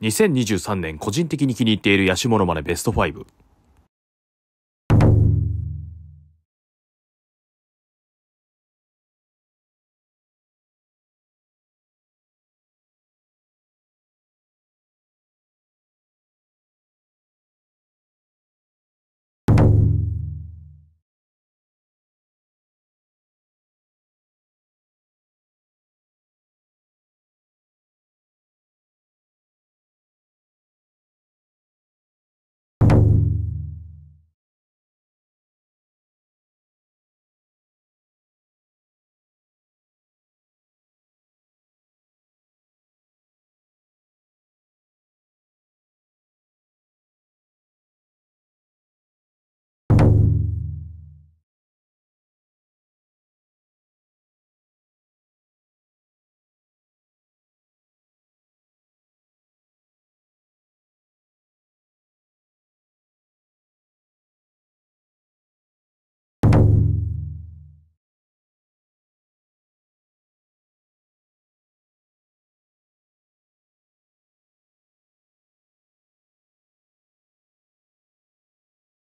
2023年個人的に気に入っているヤシモノマネベスト5。